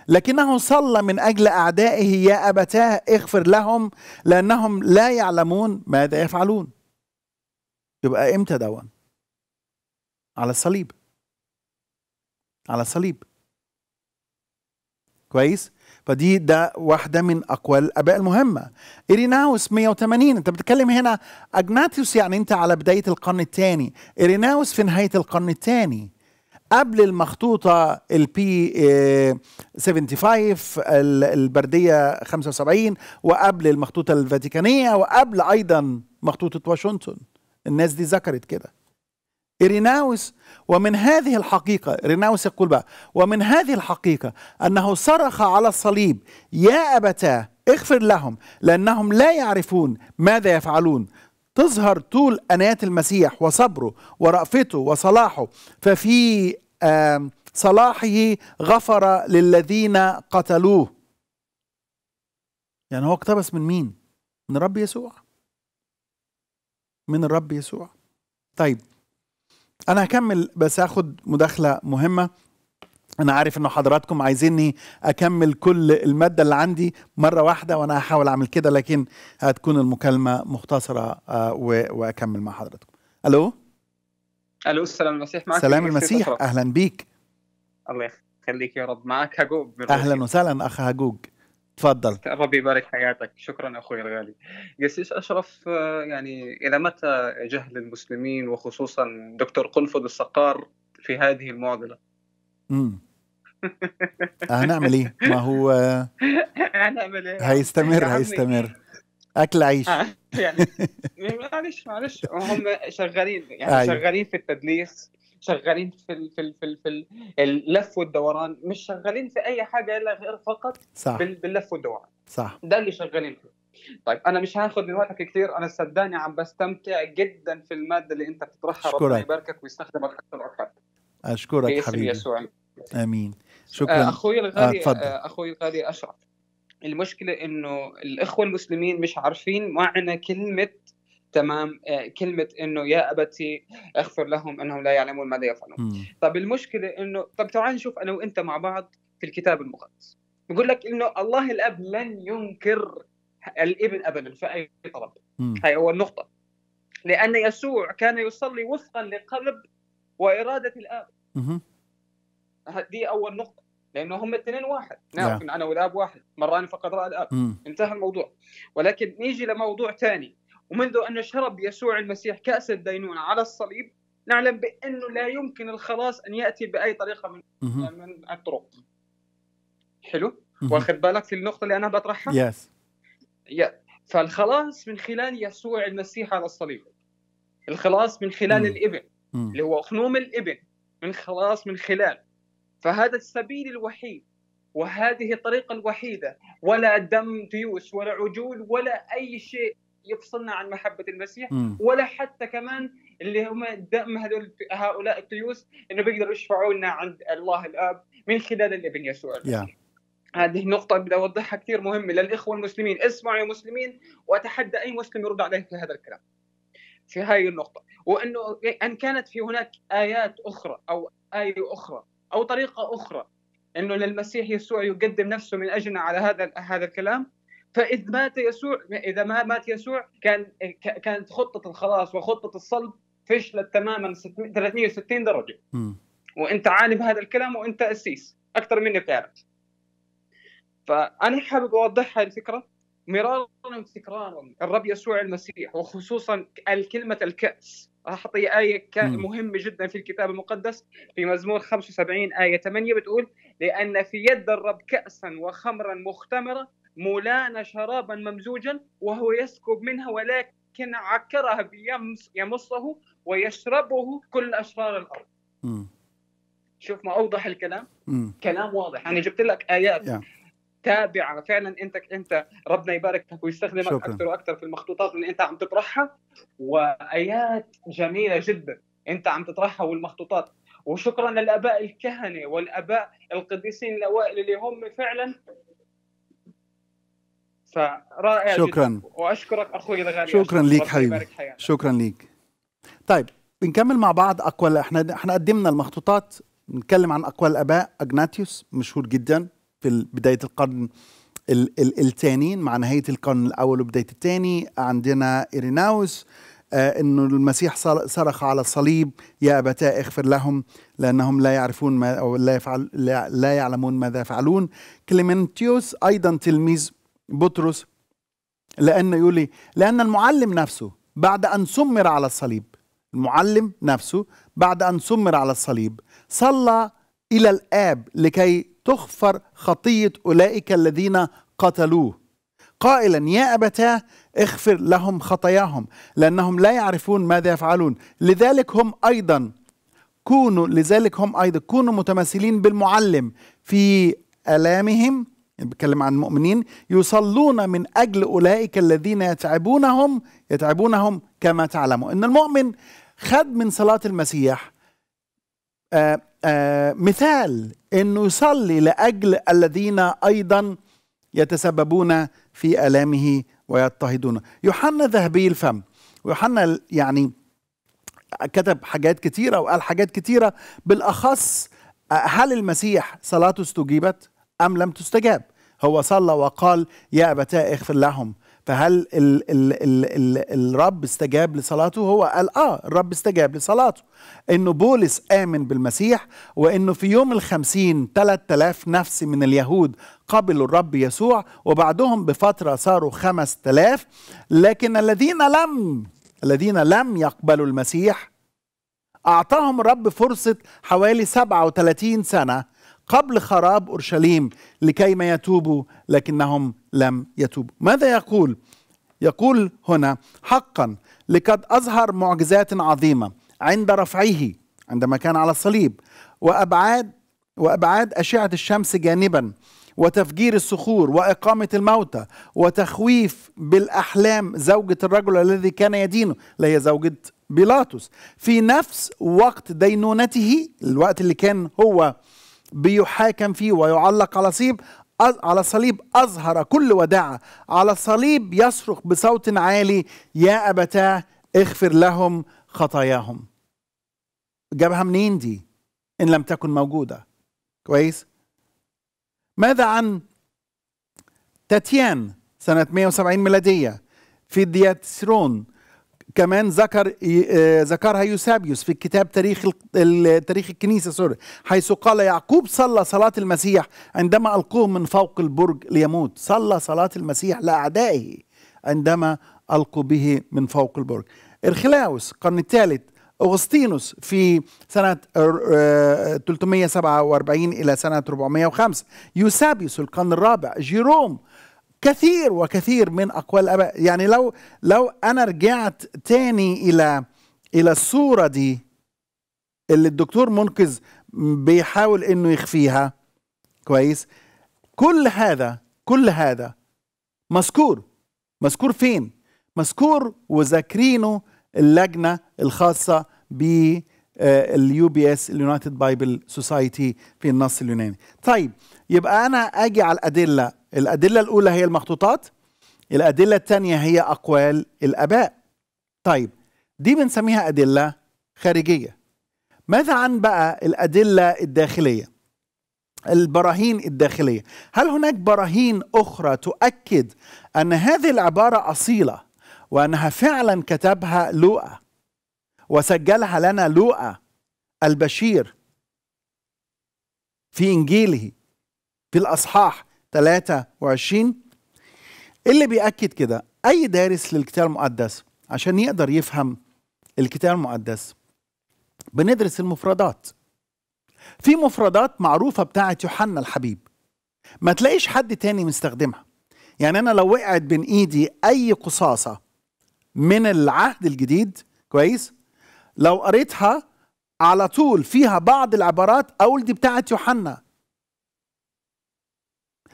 لكنه صلى من أجل أعدائه يا أبتاه اغفر لهم لأنهم لا يعلمون ماذا يفعلون يبقى إمتى دون على الصليب على الصليب كويس فدي ده واحده من اقوال الاباء المهمه اريناوس 180 انت بتتكلم هنا اجناتيوس يعني انت على بدايه القرن الثاني اريناوس في نهايه القرن الثاني قبل المخطوطة البي آه، 75 البردية 75 وقبل المخطوطة الفاتيكانية وقبل أيضا مخطوطة واشنطن الناس دي ذكرت كده ريناوس ومن هذه الحقيقة ريناوس يقول بقى ومن هذه الحقيقة أنه صرخ على الصليب يا أبتاه اغفر لهم لأنهم لا يعرفون ماذا يفعلون تظهر طول أناة المسيح وصبره ورأفته وصلاحه ففي صلاحه غفر للذين قتلوه يعني هو اقتبس من مين من الرب يسوع من الرب يسوع طيب انا هكمل بس هاخد مداخله مهمه انا عارف ان حضراتكم عايزيني اكمل كل الماده اللي عندي مره واحده وانا هحاول اعمل كده لكن هتكون المكالمه مختصره آه، واكمل مع حضراتكم الو الو السلام المسيح معك سلام المسيح اهلا بيك الله يخليك يا رب معك هاجوج اهلا وسهلا اخ هاجوج تفضل ربي يبارك حياتك شكرا اخوي الغالي قسيس اشرف يعني الى متى جهل المسلمين وخصوصا دكتور قنفذ الصقار في هذه المعضله امم هنعمل ايه ما هو هنعمل ايه هيستمر هيستمر اكل عيش آه، يعني معلش معلش هم شغالين يعني أيوه. شغالين في التدليس شغالين في الـ في الـ في, الـ في اللف والدوران مش شغالين في اي حاجه الا غير فقط صح. باللف والدوران صح ده اللي شغالين فيه طيب انا مش هاخد من وقتك كثير انا صدقني عم بستمتع جدا في الماده اللي انت بتطرحها ربنا يباركك ويستخدمك اكثر الاوقات اشكرك حبيبي يسوع امين آه، شكرا اخوي آه، الغالي آه اخوي الغالي اشرف المشكله انه الاخوه المسلمين مش عارفين معنى كلمه تمام آه، كلمة إنه يا أبتي اغفر لهم أنهم لا يعلمون ماذا يفعلون طب المشكلة إنه طب تعال نشوف أنا وأنت مع بعض في الكتاب المقدس بقول لك إنه الله الأب لن ينكر الابن أبدا في أي طلب هاي أول نقطة لأن يسوع كان يصلي وفقا لقلب وإرادة الآب دي أول نقطة لانه هم الاثنين واحد نعم ان انا والاب واحد مراني فقد راى الاب م. انتهى الموضوع ولكن نيجي لموضوع ثاني ومنذ ان شرب يسوع المسيح كاس الدينونه على الصليب نعلم بانه لا يمكن الخلاص ان ياتي باي طريقه من م. من الطرق حلو واخد بالك في النقطه اللي انا بطرحها يس yes. فالخلاص من خلال يسوع المسيح على الصليب الخلاص من خلال م. الابن اللي هو خنوم الابن من خلاص من خلال فهذا السبيل الوحيد وهذه الطريقة الوحيدة ولا دم ديوس ولا عجول ولا أي شيء يفصلنا عن محبة المسيح ولا حتى كمان اللي هم دم هذول هؤلاء الديوس انه بيقدروا يشفعوا لنا عند الله الاب من خلال الابن يسوع المسيح. Yeah. هذه نقطة بدي أوضحها كثير مهمة للإخوة المسلمين اسمعوا يا مسلمين وأتحدى أي مسلم يرد عليه في هذا الكلام في هاي النقطة وأنه أن كانت في هناك آيات أخرى أو آية أخرى او طريقه اخرى انه للمسيح يسوع يقدم نفسه من اجلنا على هذا هذا الكلام فاذ مات يسوع اذا ما مات يسوع كان كانت خطه الخلاص وخطه الصلب فشلت تماما 360 درجه م. وانت عالم هذا الكلام وانت اسيس اكثر مني بتعرف فانا حابب اوضح هذه الفكره مرارا وتكرارا الرب يسوع المسيح وخصوصا الكلمه الكاس أعطي آية مهمة جدا في الكتاب المقدس في مزمور 75 آية 8 بتقول لأن في يد الرب كأسا وخمرا مختمرة مولانا شرابا ممزوجا وهو يسكب منها ولكن عكرها بيمص يمصه ويشربه كل أشرار الأرض م. شوف ما أوضح الكلام م. كلام واضح أنا يعني جبت لك آيات yeah. تابعه فعلا انت انت ربنا يبارك لك ويستخدمك شكرا. اكثر واكثر في المخطوطات اللي انت عم تطرحها وايات جميله جدا انت عم تطرحها والمخطوطات وشكرا للاباء الكهنه والاباء القديسين الاوائل اللي هم فعلا فرائع شكرا جداً. واشكرك اخوي الغالي شكرا لك حبيبي شكرا لك طيب بنكمل مع بعض اقوال احنا احنا قدمنا المخطوطات نتكلم عن اقوال الاباء اجناتيوس مشهور جدا في بدايه القرن الثاني مع نهايه القرن الاول وبدايه الثاني عندنا ايريناوس آه، انه المسيح صرخ على الصليب يا ابتاه اغفر لهم لانهم لا يعرفون ما او لا, يفعل لا, لا يعلمون ماذا يفعلون كليمنتيوس ايضا تلميذ بطرس لانه يقول لي لان المعلم نفسه بعد ان سمر على الصليب المعلم نفسه بعد ان سمر على الصليب صلى الى الاب لكي تغفر خطية أولئك الذين قتلوه قائلا يا أبتاه اغفر لهم خطاياهم لأنهم لا يعرفون ماذا يفعلون لذلك هم أيضا كونوا لذلك هم أيضا كونوا متماثلين بالمعلم في آلامهم بتكلم عن المؤمنين يصلون من أجل أولئك الذين يتعبونهم يتعبونهم كما تعلموا إن المؤمن خد من صلاة المسيح آه، آه، مثال انه يصلي لاجل الذين ايضا يتسببون في الامه ويضطهدونه يوحنا ذهبي الفم يوحنا يعني كتب حاجات كثيره وقال حاجات كثيره بالاخص آه، هل المسيح صلاته استجيبت ام لم تستجاب هو صلى وقال يا ابتاه اغفر لهم فهل ال ال ال الـ الرب استجاب لصلاته هو قال اه الرب استجاب لصلاته انه بولس امن بالمسيح وانه في يوم الخمسين 3000 نفس من اليهود قبلوا الرب يسوع وبعدهم بفترة صاروا 5000 لكن الذين لم الذين لم يقبلوا المسيح أعطاهم الرب فرصة حوالي 37 سنة قبل خراب أورشليم لكي ما يتوبوا لكنهم لم يتوبوا ماذا يقول يقول هنا حقا لقد أظهر معجزات عظيمة عند رفعه عندما كان على الصليب وأبعاد وأبعاد أشعة الشمس جانبا وتفجير الصخور وإقامة الموتى وتخويف بالأحلام زوجة الرجل الذي كان يدينه اللي هي زوجة بيلاطس في نفس وقت دينونته الوقت اللي كان هو بيحاكم فيه ويعلق على صيب على صليب أظهر كل وداعة على صليب يصرخ بصوت عالي يا أبتاه اغفر لهم خطاياهم جابها منين دي إن لم تكن موجودة كويس ماذا عن تاتيان سنة 170 ميلادية في دياتسرون كمان ذكر آه، ذكرها يوسابيوس في كتاب تاريخ تاريخ الكنيسه سوري حيث قال يعقوب صلى صلاه المسيح عندما القوه من فوق البرج ليموت صلى صلاه المسيح لاعدائه عندما القوا به من فوق البرج ارخلاوس القرن الثالث اغسطينوس في سنه 347 آه، الى سنه 405 يوسابيوس القرن الرابع جيروم كثير وكثير من اقوال الاباء يعني لو لو انا رجعت تاني الى الى الصوره دي اللي الدكتور منقذ بيحاول انه يخفيها كويس كل هذا كل هذا مذكور مذكور فين مذكور وذاكرينه اللجنه الخاصه ب اليو بي اس اليونايتد بايبل سوسايتي في النص اليوناني طيب يبقى انا اجي على الادله الأدلة الأولى هي المخطوطات الأدلة الثانية هي أقوال الآباء طيب دي بنسميها أدلة خارجية ماذا عن بقى الأدلة الداخلية البراهين الداخلية هل هناك براهين أخرى تؤكد أن هذه العبارة أصيلة وأنها فعلا كتبها لوقا وسجلها لنا لوقا البشير في إنجيله في الأصحاح 23 اللي بيأكد كده أي دارس للكتاب المقدس عشان يقدر يفهم الكتاب المقدس بندرس المفردات في مفردات معروفة بتاعة يوحنا الحبيب ما تلاقيش حد تاني مستخدمها يعني أنا لو وقعت بين إيدي أي قصاصة من العهد الجديد كويس لو قريتها على طول فيها بعض العبارات أول دي بتاعت يوحنا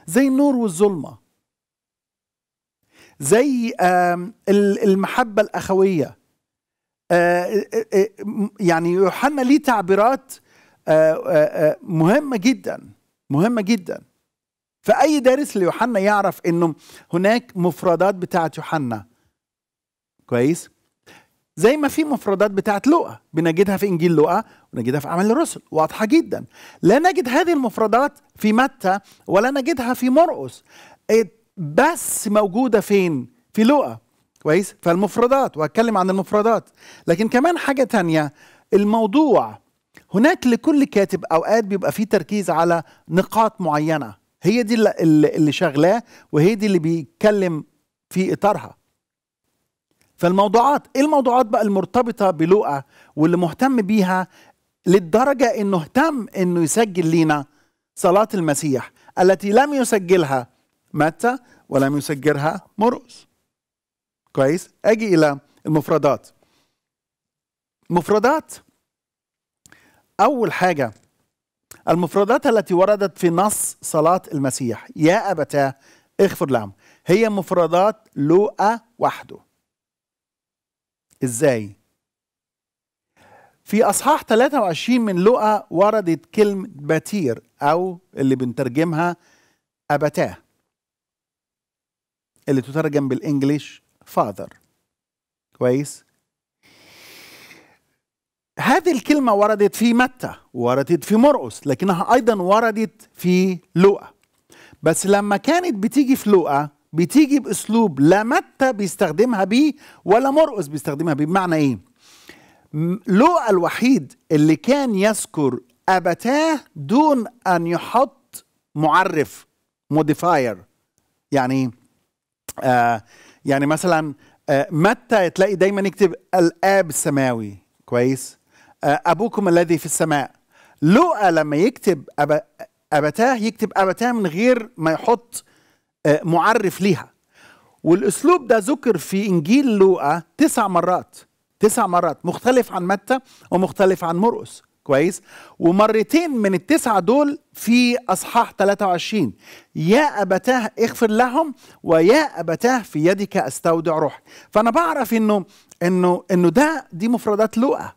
زي النور والظلمة زي المحبة الأخوية آه، آه، آه، يعني يوحنا ليه تعبيرات مهمة جدا مهمة جدا فأي دارس ليوحنا يعرف أنه هناك مفردات بتاعة يوحنا كويس؟ زي ما في مفردات بتاعت لوقا بنجدها في انجيل لوقا ونجدها في اعمال الرسل واضحه جدا لا نجد هذه المفردات في متى ولا نجدها في مرقس إيه، بس موجوده فين في لوقا كويس فالمفردات وهتكلم عن المفردات لكن كمان حاجه تانية الموضوع هناك لكل كاتب اوقات بيبقى فيه تركيز على نقاط معينه هي دي اللي شغلاه وهي دي اللي بيتكلم في اطارها فالموضوعات ايه الموضوعات بقى المرتبطه بلوقا واللي مهتم بيها للدرجه انه اهتم انه يسجل لينا صلاه المسيح التي لم يسجلها متى ولم يسجلها مرقس كويس اجي الى المفردات مفردات اول حاجه المفردات التي وردت في نص صلاه المسيح يا ابتاه اغفر لهم هي مفردات لوقا وحده ازاي في اصحاح 23 من لوقا وردت كلمه بتير او اللي بنترجمها ابتاه اللي تترجم بالانجليش فاذر كويس هذه الكلمة وردت في متى وردت في مرقس لكنها أيضا وردت في لوقا بس لما كانت بتيجي في لوقا بتيجي باسلوب لا متى بيستخدمها بيه ولا مرقس بيستخدمها بيه بمعنى ايه لوقا الوحيد اللي كان يذكر ابتاه دون ان يحط معرف موديفاير يعني آه يعني مثلا آه متى تلاقي دايما يكتب الاب السماوي كويس آه ابوكم الذي في السماء لوقا لما يكتب أب... ابتاه يكتب ابتاه من غير ما يحط آه، معرف ليها والاسلوب ده ذكر في انجيل لوقا تسع مرات تسع مرات مختلف عن متى ومختلف عن مرقس كويس ومرتين من التسعة دول في أصحاح 23 يا أبتاه اغفر لهم ويا أبتاه في يدك أستودع روحي فأنا بعرف إنه إنه إنه ده دي مفردات لوقا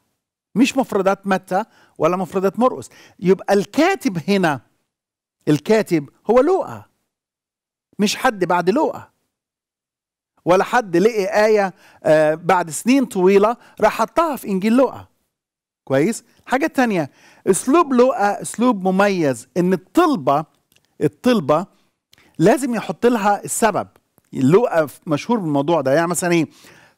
مش مفردات متى ولا مفردات مرقس يبقى الكاتب هنا الكاتب هو لوقا مش حد بعد لوقا ولا حد لقي آية آه، بعد سنين طويلة راح حطها في إنجيل لوقا كويس حاجة تانية أسلوب لوقا أسلوب مميز إن الطلبة الطلبة لازم يحط لها السبب لوقا مشهور بالموضوع ده يعني مثلا إيه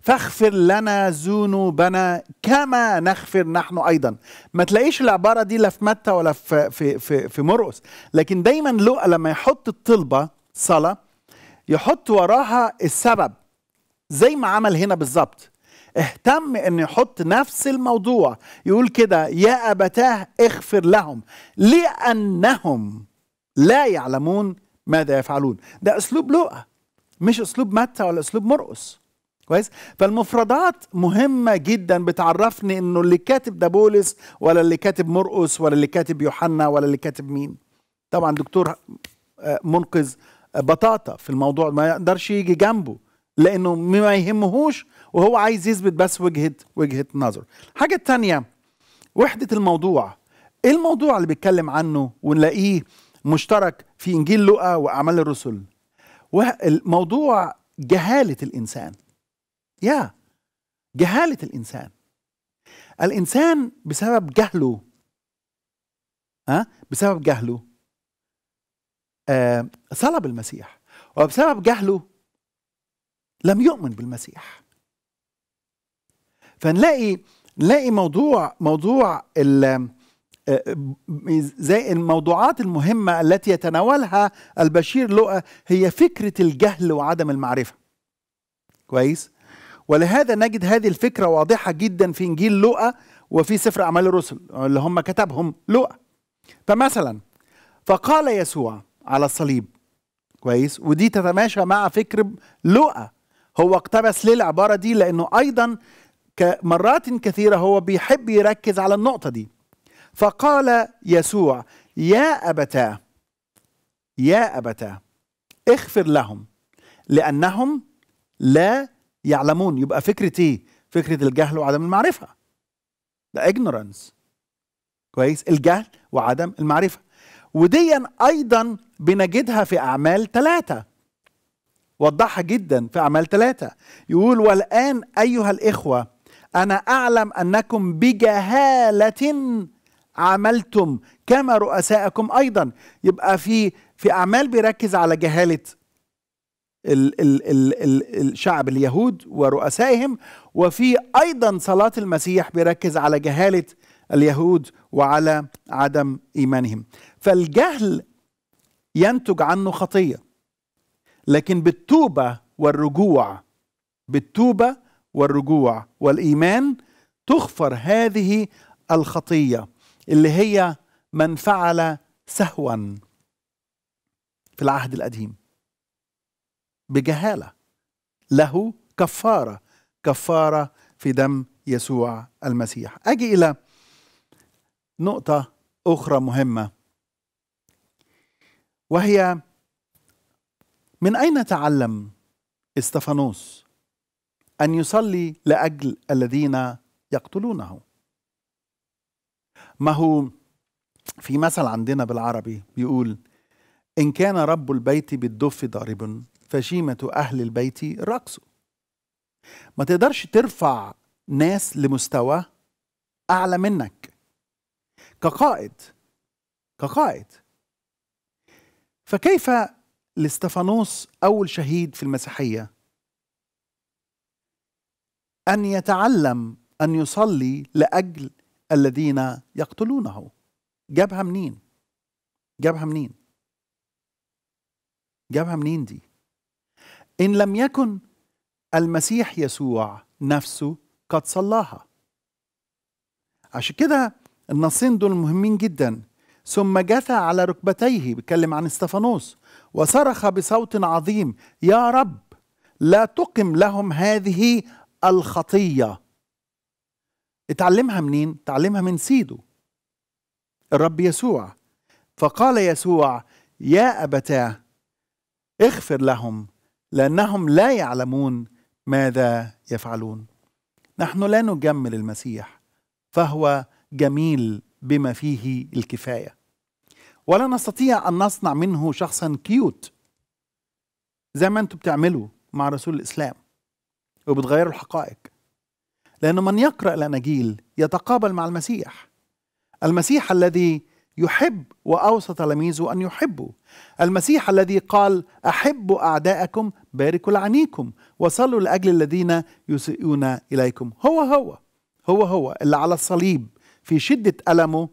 فاغفر لنا ذنوبنا كما نغفر نحن ايضا ما تلاقيش العباره دي لا في متى ولا في في في, في مرقس لكن دايما لوقا لما يحط الطلبه صلاة يحط وراها السبب زي ما عمل هنا بالظبط اهتم ان يحط نفس الموضوع يقول كده يا ابتاه اغفر لهم لانهم لا يعلمون ماذا يفعلون ده اسلوب لوقا مش اسلوب متى ولا اسلوب مرقس كويس فالمفردات مهمه جدا بتعرفني انه اللي كاتب ده بولس ولا اللي كاتب مرقس ولا اللي كاتب يوحنا ولا اللي كاتب مين طبعا دكتور آه، منقذ بطاطا في الموضوع ما يقدرش يجي جنبه لانه ما يهمهوش وهو عايز يثبت بس وجهه وجهه نظر حاجه تانية وحده الموضوع ايه الموضوع اللي بيتكلم عنه ونلاقيه مشترك في انجيل لوقا واعمال الرسل الموضوع جهاله الانسان يا جهاله الانسان الانسان بسبب جهله ها بسبب جهله آه، صلب المسيح وبسبب جهله لم يؤمن بالمسيح فنلاقي نلاقي موضوع موضوع آه، زي الموضوعات المهمة التي يتناولها البشير لؤى هي فكرة الجهل وعدم المعرفة كويس ولهذا نجد هذه الفكرة واضحة جدا في إنجيل لؤى وفي سفر أعمال الرسل اللي هم كتبهم لؤى فمثلا فقال يسوع على الصليب كويس ودي تتماشى مع فكر لوقا هو اقتبس ليه العبارة دي لأنه أيضا مرات كثيرة هو بيحب يركز على النقطة دي فقال يسوع يا أبتاه يا أبتاه اغفر لهم لأنهم لا يعلمون يبقى فكرة إيه؟ فكرة الجهل وعدم المعرفة ده ignorance كويس الجهل وعدم المعرفة وديا أيضا بنجدها في أعمال ثلاثة وضحها جدا في أعمال ثلاثة يقول والآن أيها الإخوة أنا أعلم أنكم بجهالة عملتم كما رؤساءكم أيضا يبقى في في أعمال بيركز على جهالة ال ال ال ال الشعب اليهود ورؤسائهم وفي أيضا صلاة المسيح بيركز على جهالة اليهود وعلى عدم إيمانهم فالجهل ينتج عنه خطيه لكن بالتوبه والرجوع بالتوبه والرجوع والايمان تغفر هذه الخطيه اللي هي من فعل سهوا في العهد القديم بجهاله له كفاره كفاره في دم يسوع المسيح اجي الى نقطه اخرى مهمه وهي من اين تعلم استفانوس ان يصلي لاجل الذين يقتلونه ما هو في مثل عندنا بالعربي بيقول ان كان رب البيت بالدف ضارب فشيمه اهل البيت رقصه ما تقدرش ترفع ناس لمستوى اعلى منك كقائد كقائد فكيف لاستفانوس أول شهيد في المسيحية أن يتعلم أن يصلي لأجل الذين يقتلونه جابها منين جابها منين جابها منين دي إن لم يكن المسيح يسوع نفسه قد صلاها عشان كده النصين دول مهمين جدا ثم جثى على ركبتيه بيتكلم عن استفانوس وصرخ بصوت عظيم يا رب لا تقم لهم هذه الخطية اتعلمها منين؟ اتعلمها من سيده الرب يسوع فقال يسوع يا أبتاه اغفر لهم لأنهم لا يعلمون ماذا يفعلون نحن لا نجمل المسيح فهو جميل بما فيه الكفايه ولا نستطيع ان نصنع منه شخصا كيوت زي ما انتم بتعملوا مع رسول الاسلام وبتغيروا الحقائق لأن من يقرأ الأناجيل يتقابل مع المسيح المسيح الذي يحب وأوصى تلاميذه أن يحبوا المسيح الذي قال أحبوا أعداءكم باركوا لعنيكم وصلوا لأجل الذين يسيئون إليكم هو هو هو هو اللي على الصليب في شدة ألمه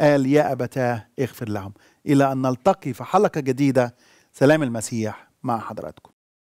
قال يا أبتاه اغفر لهم إلى أن نلتقي في حلقة جديدة سلام المسيح مع حضراتكم